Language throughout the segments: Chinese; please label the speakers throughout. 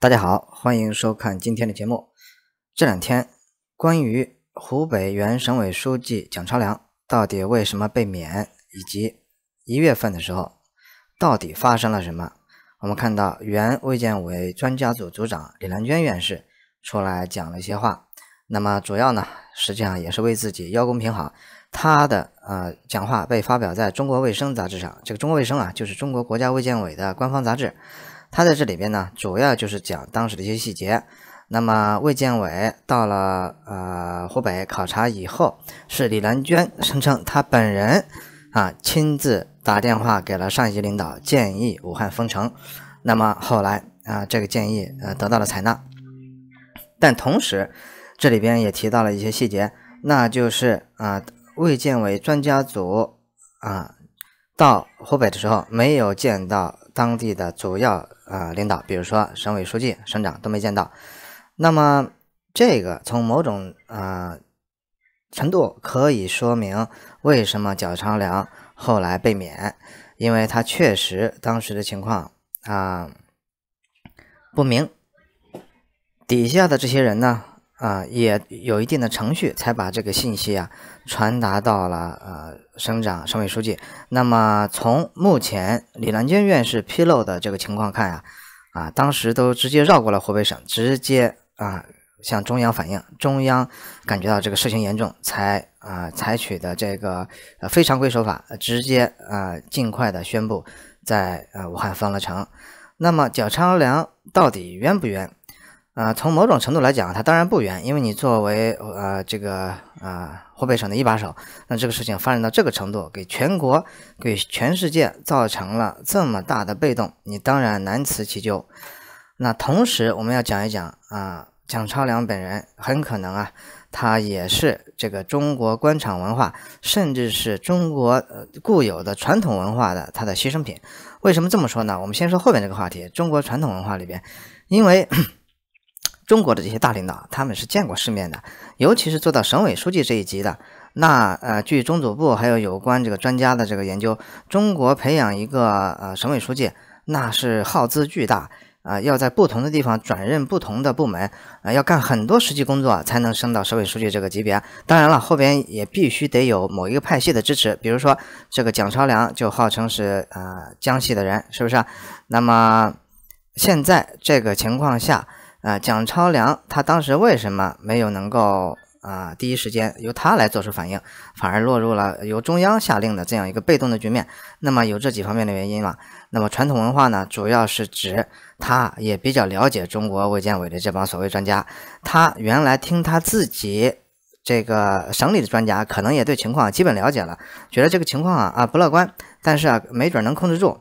Speaker 1: 大家好，欢迎收看今天的节目。这两天，关于湖北原省委书记蒋超良到底为什么被免，以及一月份的时候到底发生了什么，我们看到原卫健委专家组组长李兰娟院士出来讲了一些话。那么主要呢，实际上也是为自己邀功评好。他的呃讲话被发表在中国卫生杂志上。这个《中国卫生》啊，就是中国国家卫健委的官方杂志。他在这里边呢，主要就是讲当时的一些细节。那么卫健委到了呃湖北考察以后，是李兰娟声称她本人啊亲自打电话给了上级领导，建议武汉封城。那么后来啊，这个建议呃得到了采纳。但同时这里边也提到了一些细节，那就是啊卫健委专家组啊到湖北的时候，没有见到当地的主要。啊，领导，比如说省委书记、省长都没见到，那么这个从某种呃程度可以说明为什么角昌良后来被免，因为他确实当时的情况啊不明，底下的这些人呢。啊，也有一定的程序，才把这个信息啊传达到了呃省长、省委书记。那么从目前李兰娟院士披露的这个情况看呀，啊当时都直接绕过了湖北省，直接啊向中央反映，中央感觉到这个事情严重，才啊采取的这个呃非常规手法，直接啊尽快的宣布在呃武汉封了城。那么缴昌梁到底冤不冤？啊，从某种程度来讲，他当然不冤，因为你作为呃这个啊湖北省的一把手，那这个事情发展到这个程度，给全国、给全世界造成了这么大的被动，你当然难辞其咎。那同时，我们要讲一讲啊，蒋超良本人很可能啊，他也是这个中国官场文化，甚至是中国固有的传统文化的他的牺牲品。为什么这么说呢？我们先说后面这个话题，中国传统文化里边，因为。中国的这些大领导，他们是见过世面的，尤其是做到省委书记这一级的。那呃，据中组部还有有关这个专家的这个研究，中国培养一个呃省委书记，那是耗资巨大啊！要在不同的地方转任不同的部门啊，要干很多实际工作才能升到省委书记这个级别。当然了，后边也必须得有某一个派系的支持，比如说这个蒋超良就号称是呃江西的人，是不是？那么现在这个情况下。啊，蒋超良他当时为什么没有能够啊第一时间由他来做出反应，反而落入了由中央下令的这样一个被动的局面？那么有这几方面的原因嘛？那么传统文化呢，主要是指他也比较了解中国卫健委的这帮所谓专家，他原来听他自己这个省里的专家可能也对情况基本了解了，觉得这个情况啊啊不乐观，但是啊没准能控制住。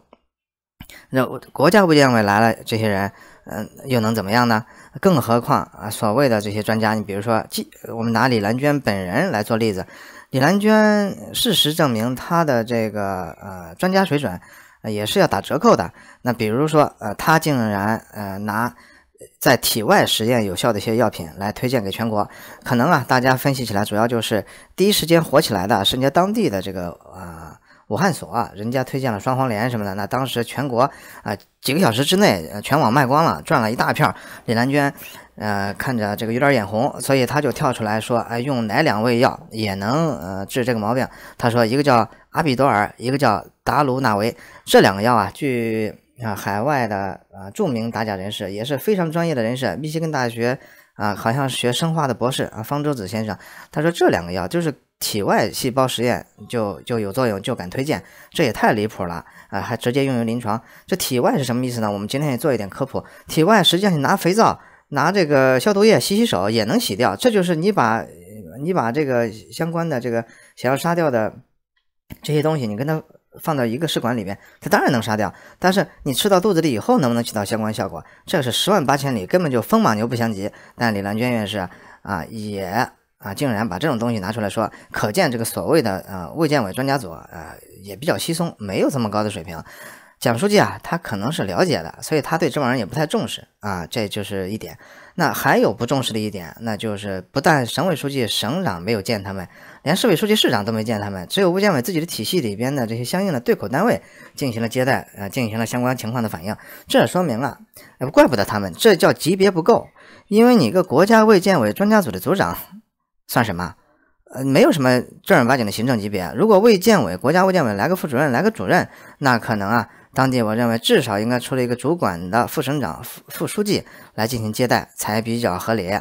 Speaker 1: 那国家卫健委来了这些人。嗯，又能怎么样呢？更何况啊，所谓的这些专家，你比如说，既，我们拿李兰娟本人来做例子，李兰娟事实证明她的这个呃专家水准，也是要打折扣的。那比如说呃，她竟然呃拿在体外实验有效的一些药品来推荐给全国，可能啊，大家分析起来，主要就是第一时间火起来的是人家当地的这个啊。武汉所人家推荐了双黄连什么的，那当时全国啊几个小时之内全网卖光了，赚了一大片。李兰娟，呃，看着这个有点眼红，所以他就跳出来说，哎，用哪两味药也能呃治这个毛病？他说一个叫阿比多尔，一个叫达鲁那韦。这两个药啊，据啊海外的啊著名打假人士也是非常专业的人士，密歇根大学啊好像学生化的博士啊方舟子先生，他说这两个药就是。体外细胞实验就就有作用就敢推荐，这也太离谱了啊！还直接用于临床，这体外是什么意思呢？我们今天也做一点科普。体外实际上你拿肥皂、拿这个消毒液洗洗手也能洗掉，这就是你把你把这个相关的这个想要杀掉的这些东西，你跟它放到一个试管里面，它当然能杀掉。但是你吃到肚子里以后能不能起到相关效果，这是十万八千里根本就风马牛不相及。但李兰娟院士啊也。啊，竟然把这种东西拿出来说，可见这个所谓的呃卫健委专家组呃也比较稀松，没有这么高的水平。蒋书记啊，他可能是了解的，所以他对这帮人也不太重视啊，这就是一点。那还有不重视的一点，那就是不但省委书记、省长没有见他们，连市委书记、市长都没见他们，只有卫健委自己的体系里边的这些相应的对口单位进行了接待，呃，进行了相关情况的反映。这说明了，呃，怪不得他们，这叫级别不够，因为你个国家卫健委专家组的组长。算什么？呃，没有什么正儿八经的行政级别。如果卫健委、国家卫健委来个副主任、来个主任，那可能啊，当地我认为至少应该出了一个主管的副省长、副副书记来进行接待，才比较合理。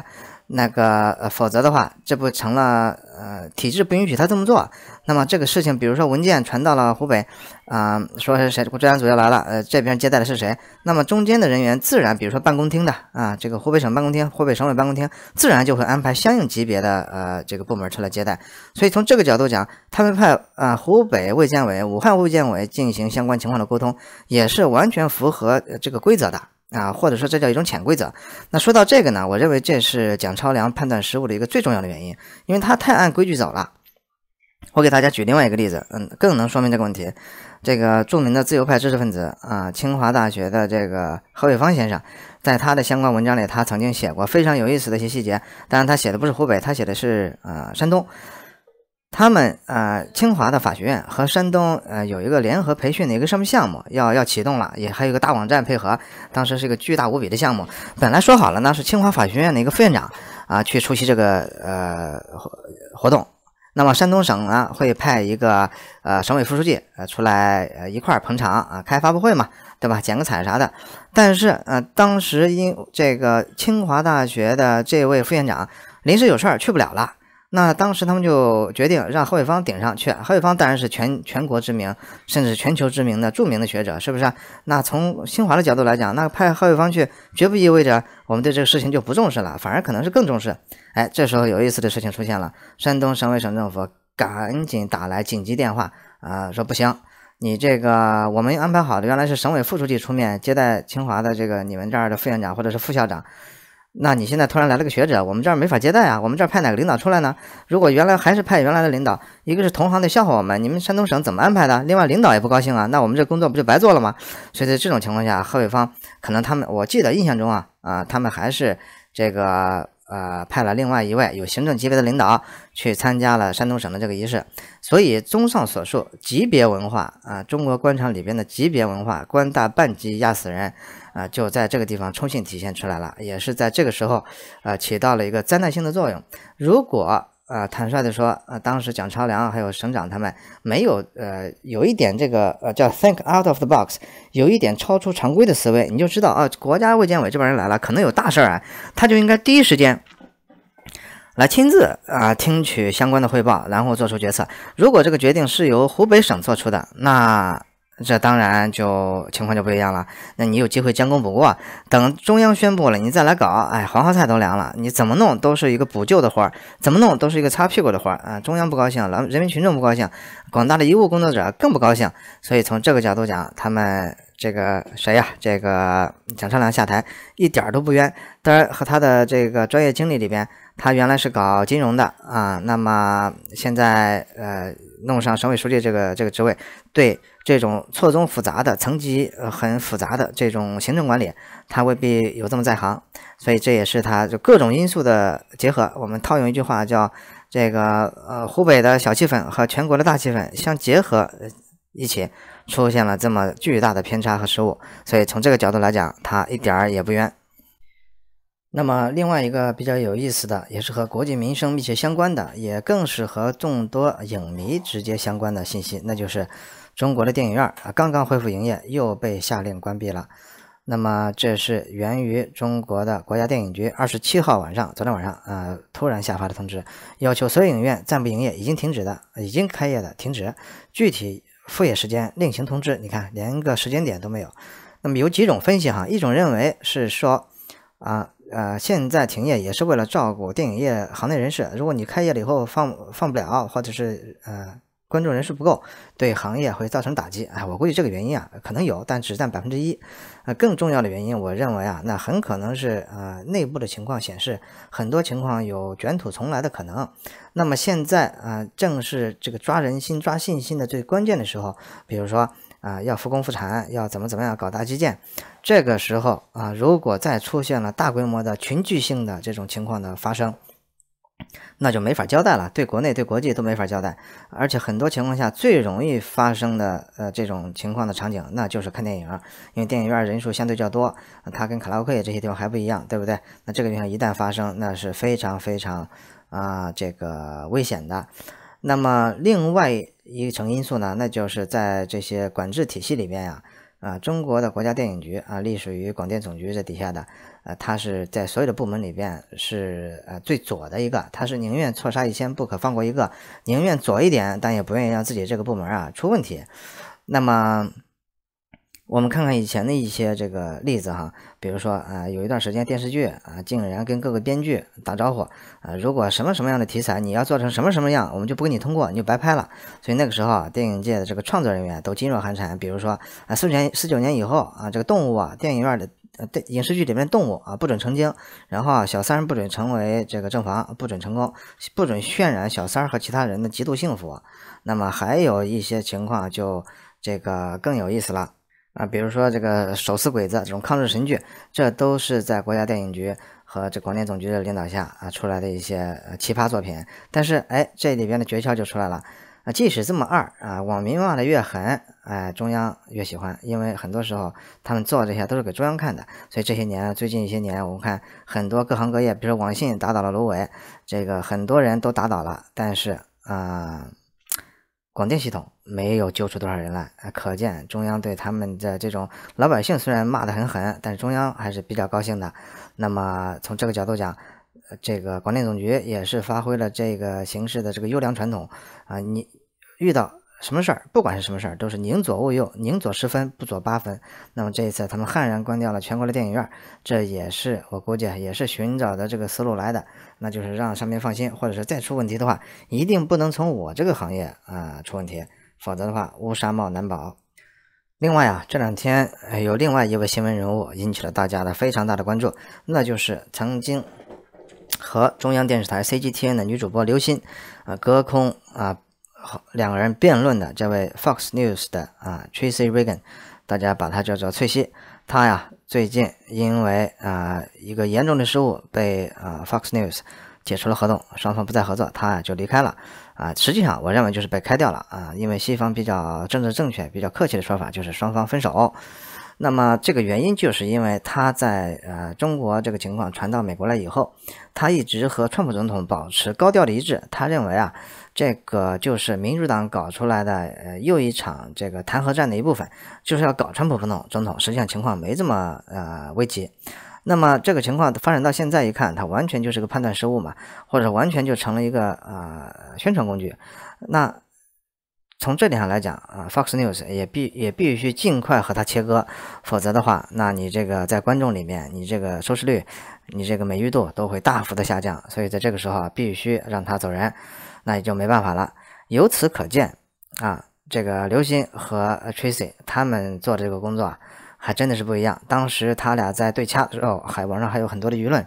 Speaker 1: 那个呃，否则的话，这不成了呃，体制不允许他这么做。那么这个事情，比如说文件传到了湖北，啊，说是谁专案组要来了，呃，这边接待的是谁？那么中间的人员自然，比如说办公厅的啊，这个湖北省办公厅、湖北省委办公厅，自然就会安排相应级别的呃这个部门出来接待。所以从这个角度讲，他们派啊湖北卫健委、武汉卫健委进行相关情况的沟通，也是完全符合这个规则的。啊，或者说这叫一种潜规则。那说到这个呢，我认为这是蒋超良判断失误的一个最重要的原因，因为他太按规矩走了。我给大家举另外一个例子，嗯，更能说明这个问题。这个著名的自由派知识分子啊，清华大学的这个何伟芳先生，在他的相关文章里，他曾经写过非常有意思的一些细节。当然，他写的不是湖北，他写的是呃山东。他们呃，清华的法学院和山东呃有一个联合培训的一个什么项目要要启动了，也还有一个大网站配合，当时是一个巨大无比的项目。本来说好了呢，是清华法学院的一个副院长啊去出席这个呃活活动，那么山东省呢会派一个呃省委副书记呃出来呃一块捧场啊，开发布会嘛，对吧？剪个彩啥的。但是呃，当时因这个清华大学的这位副院长临时有事儿去不了了。那当时他们就决定让何伟芳顶上去，何伟芳当然是全全国知名，甚至全球知名的著名的学者，是不是？那从清华的角度来讲，那派何伟芳去，绝不意味着我们对这个事情就不重视了，反而可能是更重视。哎，这时候有意思的事情出现了，山东省委省政府赶紧打来紧急电话，啊，说不行，你这个我们安排好的原来是省委副书记出面接待清华的这个你们这儿的副院长或者是副校长。那你现在突然来了个学者，我们这儿没法接待啊！我们这儿派哪个领导出来呢？如果原来还是派原来的领导，一个是同行得笑话我们，你们山东省怎么安排的？另外领导也不高兴啊，那我们这工作不就白做了吗？所以在这种情况下，贺北方可能他们，我记得印象中啊啊，他们还是这个。呃，派了另外一位有行政级别的领导去参加了山东省的这个仪式，所以综上所述，级别文化啊，中国官场里边的级别文化，官大半级压死人啊，就在这个地方充分体现出来了，也是在这个时候啊，起到了一个灾难性的作用。如果啊，坦率的说，呃，当时蒋超良还有省长他们没有，呃，有一点这个呃叫 think out of the box，有一点超出常规的思维，你就知道啊，国家卫健委这帮人来了，可能有大事儿啊，他就应该第一时间来亲自啊听取相关的汇报，然后做出决策。如果这个决定是由湖北省做出的，那。这当然就情况就不一样了。那你有机会将功补过，等中央宣布了，你再来搞。哎，黄花菜都凉了，你怎么弄都是一个补救的活儿，怎么弄都是一个擦屁股的活儿啊！中央不高兴，了，人民群众不高兴，广大的医务工作者更不高兴。所以从这个角度讲，他们这个谁呀？这个蒋超良下台一点儿都不冤。当然和他的这个专业经历里边，他原来是搞金融的啊。那么现在呃，弄上省委书记这个这个职位，对。这种错综复杂的层级，很复杂的这种行政管理，他未必有这么在行，所以这也是他就各种因素的结合。我们套用一句话叫“这个呃湖北的小气氛和全国的大气氛相结合一起出现了这么巨大的偏差和失误”，所以从这个角度来讲，他一点儿也不冤。那么另外一个比较有意思的，也是和国计民生密切相关的，也更是和众多影迷直接相关的信息，那就是。中国的电影院啊，刚刚恢复营业，又被下令关闭了。那么，这是源于中国的国家电影局二十七号晚上，昨天晚上啊，突然下发的通知，要求所有影院暂不营业，已经停止的，已经开业的停止，具体复业时间另行通知。你看，连个时间点都没有。那么，有几种分析哈，一种认为是说，啊呃，现在停业也是为了照顾电影业行内人士，如果你开业了以后放放不了，或者是呃。关注人数不够，对行业会造成打击。哎，我估计这个原因啊，可能有，但只占百分之一。啊，更重要的原因，我认为啊，那很可能是啊，内部的情况显示，很多情况有卷土重来的可能。那么现在啊，正是这个抓人心、抓信心的最关键的时候。比如说啊，要复工复产，要怎么怎么样搞大基建。这个时候啊，如果再出现了大规模的群聚性的这种情况的发生，那就没法交代了，对国内对国际都没法交代，而且很多情况下最容易发生的呃这种情况的场景，那就是看电影，因为电影院人数相对较多，它跟卡拉 OK 这些地方还不一样，对不对？那这个地方一旦发生，那是非常非常啊这个危险的。那么另外一层因素呢，那就是在这些管制体系里面呀。啊，中国的国家电影局啊，隶属于广电总局这底下的，呃，它是在所有的部门里边是呃最左的一个，它是宁愿错杀一千，不可放过一个，宁愿左一点，但也不愿意让自己这个部门啊出问题。那么。我们看看以前的一些这个例子哈，比如说啊，有一段时间电视剧啊，竟然跟各个编剧打招呼啊，如果什么什么样的题材你要做成什么什么样，我们就不给你通过，你就白拍了。所以那个时候啊，电影界的这个创作人员都噤若寒蝉。比如说啊，四年四九年以后啊，这个动物啊，电影院的呃电影视剧里面动物啊，不准成精，然后啊，小三不准成为这个正房，不准成功，不准渲染小三和其他人的极度幸福。那么还有一些情况就这个更有意思了。啊，比如说这个手撕鬼子这种抗日神剧，这都是在国家电影局和这广电总局的领导下啊出来的一些奇葩作品。但是，哎，这里边的诀窍就出来了啊，即使这么二啊，网民骂的越狠，哎，中央越喜欢，因为很多时候他们做这些都是给中央看的。所以这些年，最近一些年，我们看很多各行各业，比如网信打倒了芦苇，这个很多人都打倒了，但是啊。广电系统没有救出多少人来，可见中央对他们的这种老百姓虽然骂得很狠，但是中央还是比较高兴的。那么从这个角度讲，这个广电总局也是发挥了这个形式的这个优良传统啊，你遇到。什么事儿？不管是什么事儿，都是宁左勿右，宁左十分不左八分。那么这一次，他们悍然关掉了全国的电影院，这也是我估计也是寻找的这个思路来的，那就是让上面放心，或者是再出问题的话，一定不能从我这个行业啊出问题，否则的话，乌纱帽难保。另外啊，这两天有另外一位新闻人物引起了大家的非常大的关注，那就是曾经和中央电视台 C G T N 的女主播刘欣啊隔空啊。两个人辩论的这位 Fox News 的啊 Tracy Reagan，大家把他叫做翠西。他呀最近因为啊一个严重的失误被啊 Fox News 解除了合同，双方不再合作，他呀就离开了啊。实际上我认为就是被开掉了啊，因为西方比较政治正确、比较客气的说法就是双方分手。那么这个原因就是因为他在呃中国这个情况传到美国来以后，他一直和川普总统保持高调的一致。他认为啊，这个就是民主党搞出来的呃又一场这个弹劾战的一部分，就是要搞川普总统。总统实际上情况没这么呃危急。那么这个情况发展到现在一看，他完全就是个判断失误嘛，或者完全就成了一个呃宣传工具。那。从这点上来讲啊，Fox News 也必也必须尽快和它切割，否则的话，那你这个在观众里面，你这个收视率，你这个美誉度都会大幅的下降。所以在这个时候啊，必须让他走人，那也就没办法了。由此可见啊，这个刘欣和 Tracy 他们做这个工作啊，还真的是不一样。当时他俩在对掐的时候，还网上还有很多的舆论。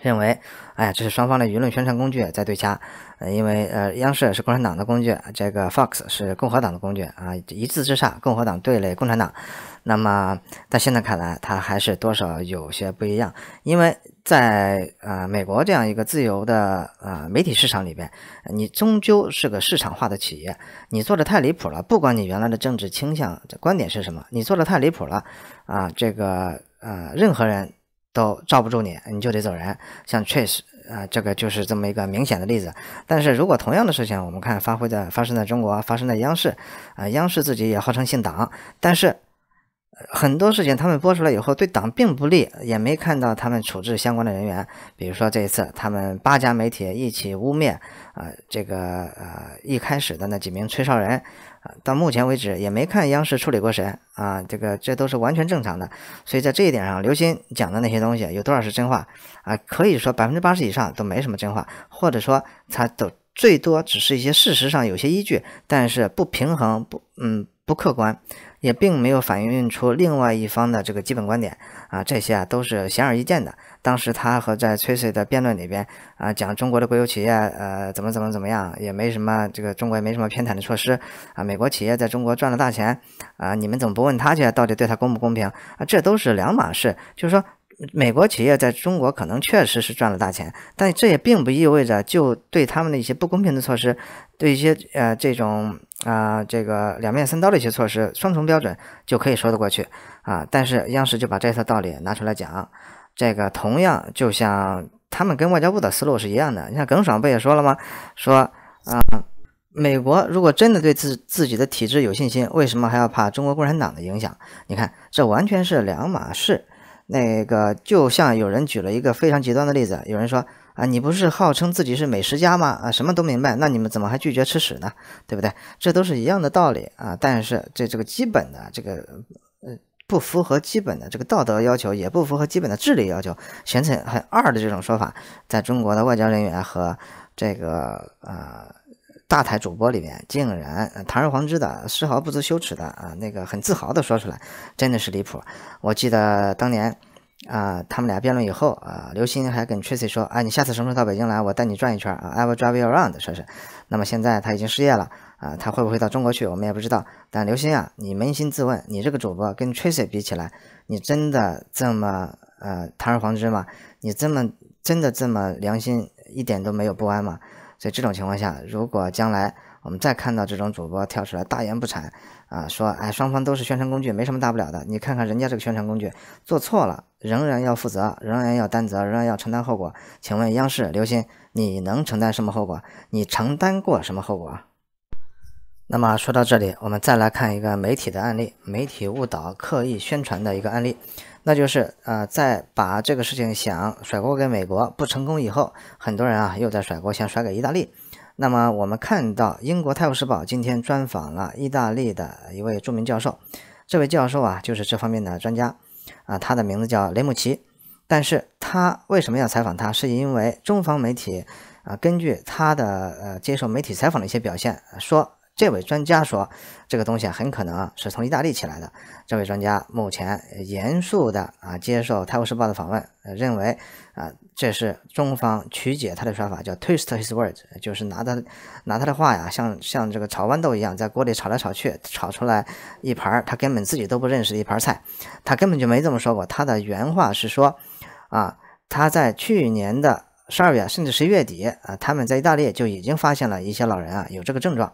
Speaker 1: 认为，哎呀，这是双方的舆论宣传工具在对掐，呃，因为呃，央视是共产党的工具，这个 Fox 是共和党的工具啊，一字之差，共和党对垒共产党。那么，在现在看来，它还是多少有些不一样，因为在呃美国这样一个自由的啊媒体市场里边，你终究是个市场化的企业，你做的太离谱了，不管你原来的政治倾向、观点是什么，你做的太离谱了啊，这个呃，任何人。都罩不住你，你就得走人。像 Trace 啊，这个就是这么一个明显的例子。但是如果同样的事情，我们看发挥在发生在中国，发生在央视，啊，央视自己也号称信党，但是很多事情他们播出来以后对党并不利，也没看到他们处置相关的人员。比如说这一次，他们八家媒体一起污蔑，啊，这个呃一开始的那几名吹哨人。到目前为止也没看央视处理过谁啊，这个这都是完全正常的。所以在这一点上，刘鑫讲的那些东西有多少是真话啊？可以说百分之八十以上都没什么真话，或者说他都最多只是一些事实上有些依据，但是不平衡不嗯。不客观，也并没有反映出另外一方的这个基本观点啊，这些啊都是显而易见的。当时他和在 t r y 的辩论里边啊，讲中国的国有企业呃怎么怎么怎么样，也没什么这个中国也没什么偏袒的措施啊。美国企业在中国赚了大钱啊，你们怎么不问他去，到底对他公不公平啊？这都是两码事。就是说，美国企业在中国可能确实是赚了大钱，但这也并不意味着就对他们的一些不公平的措施，对一些呃这种。啊，这个两面三刀的一些措施，双重标准就可以说得过去啊。但是央视就把这套道理拿出来讲，这个同样就像他们跟外交部的思路是一样的。你看耿爽不也说了吗？说啊，美国如果真的对自自己的体制有信心，为什么还要怕中国共产党的影响？你看这完全是两码事。那个就像有人举了一个非常极端的例子，有人说。啊，你不是号称自己是美食家吗？啊，什么都明白，那你们怎么还拒绝吃屎呢？对不对？这都是一样的道理啊。但是这这个基本的这个呃不符合基本的这个道德要求，也不符合基本的智力要求，形成很二的这种说法，在中国的外交人员和这个呃大台主播里面，竟然堂而皇之的、丝毫不知羞耻的啊那个很自豪的说出来，真的是离谱。我记得当年。啊，他们俩辩论以后啊，刘鑫还跟 Tracy 说，啊，你下次什么时候到北京来，我带你转一圈啊，I will drive you around，说是。那么现在他已经失业了啊，他会不会到中国去，我们也不知道。但刘鑫啊，你扪心自问，你这个主播跟 Tracy 比起来，你真的这么呃堂而皇之吗？你这么真的这么良心一点都没有不安吗？所以这种情况下，如果将来。我们再看到这种主播跳出来大言不惭，啊，说，哎，双方都是宣传工具，没什么大不了的。你看看人家这个宣传工具做错了，仍然要负责，仍然要担责，仍然要承担后果。请问央视刘鑫，你能承担什么后果？你承担过什么后果？那么说到这里，我们再来看一个媒体的案例，媒体误导、刻意宣传的一个案例，那就是，呃，在把这个事情想甩锅给美国不成功以后，很多人啊，又在甩锅，想甩给意大利。那么我们看到，英国《泰晤士报》今天专访了意大利的一位著名教授，这位教授啊就是这方面的专家，啊，他的名字叫雷姆奇。但是他为什么要采访他？是因为中方媒体啊，根据他的呃接受媒体采访的一些表现，说。这位专家说，这个东西很可能是从意大利起来的。这位专家目前严肃的啊接受《泰晤士报》的访问，认为啊这是中方曲解他的说法，叫 twist his words，就是拿他拿他的话呀，像像这个炒豌豆一样，在锅里炒来炒去，炒出来一盘儿他根本自己都不认识的一盘菜。他根本就没这么说过，他的原话是说啊他在去年的十二月甚至十一月底啊，他们在意大利就已经发现了一些老人啊有这个症状。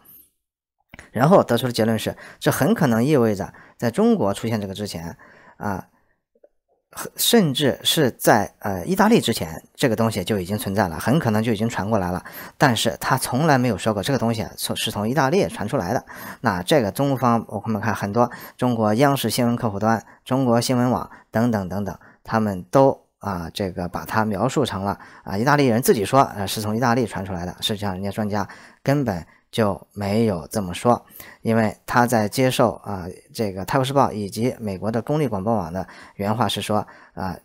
Speaker 1: 然后得出的结论是，这很可能意味着，在中国出现这个之前，啊，甚至是在呃意大利之前，这个东西就已经存在了，很可能就已经传过来了。但是他从来没有说过这个东西从是从意大利传出来的。那这个中方，我们看很多中国央视新闻客户端、中国新闻网等等等等，他们都啊这个把它描述成了啊意大利人自己说啊是从意大利传出来的，实际上人家专家根本。就没有这么说，因为他在接受啊这个《泰晤士报》以及美国的公立广播网的原话是说啊，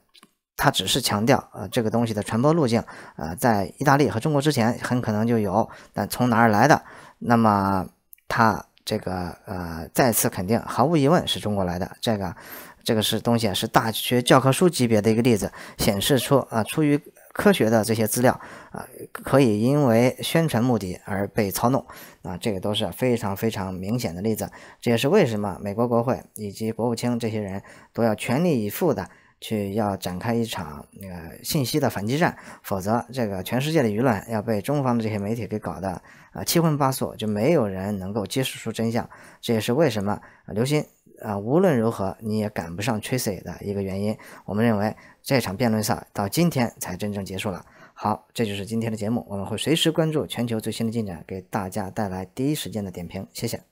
Speaker 1: 他只是强调呃这个东西的传播路径啊，在意大利和中国之前很可能就有，但从哪儿来的？那么他这个呃再次肯定，毫无疑问是中国来的。这个这个是东西是大学教科书级别的一个例子，显示出啊出于。科学的这些资料啊，可以因为宣传目的而被操弄啊，这个都是非常非常明显的例子。这也是为什么美国国会以及国务卿这些人都要全力以赴的去要展开一场那个信息的反击战，否则这个全世界的舆论要被中方的这些媒体给搞得啊七荤八素，就没有人能够揭示出真相。这也是为什么刘鑫啊，无论如何你也赶不上 Tracy 的一个原因。我们认为这场辩论赛到今天才真正结束了。好，这就是今天的节目。我们会随时关注全球最新的进展，给大家带来第一时间的点评。谢谢。